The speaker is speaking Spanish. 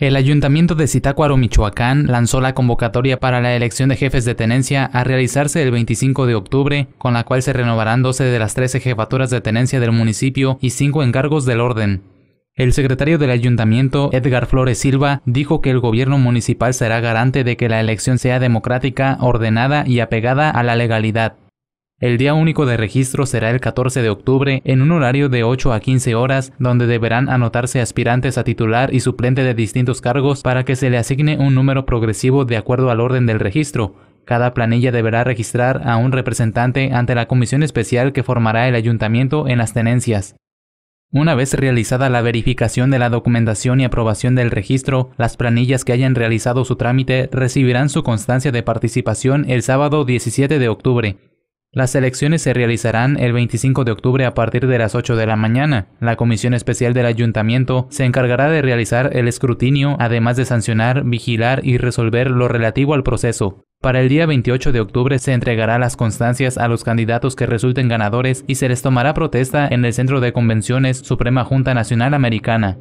El Ayuntamiento de Zitácuaro, Michoacán, lanzó la convocatoria para la elección de jefes de tenencia a realizarse el 25 de octubre, con la cual se renovarán 12 de las 13 jefaturas de tenencia del municipio y 5 encargos del orden. El secretario del ayuntamiento, Edgar Flores Silva, dijo que el gobierno municipal será garante de que la elección sea democrática, ordenada y apegada a la legalidad. El día único de registro será el 14 de octubre en un horario de 8 a 15 horas donde deberán anotarse aspirantes a titular y suplente de distintos cargos para que se le asigne un número progresivo de acuerdo al orden del registro. Cada planilla deberá registrar a un representante ante la comisión especial que formará el ayuntamiento en las tenencias. Una vez realizada la verificación de la documentación y aprobación del registro, las planillas que hayan realizado su trámite recibirán su constancia de participación el sábado 17 de octubre. Las elecciones se realizarán el 25 de octubre a partir de las 8 de la mañana. La Comisión Especial del Ayuntamiento se encargará de realizar el escrutinio, además de sancionar, vigilar y resolver lo relativo al proceso. Para el día 28 de octubre se entregará las constancias a los candidatos que resulten ganadores y se les tomará protesta en el Centro de Convenciones Suprema Junta Nacional Americana.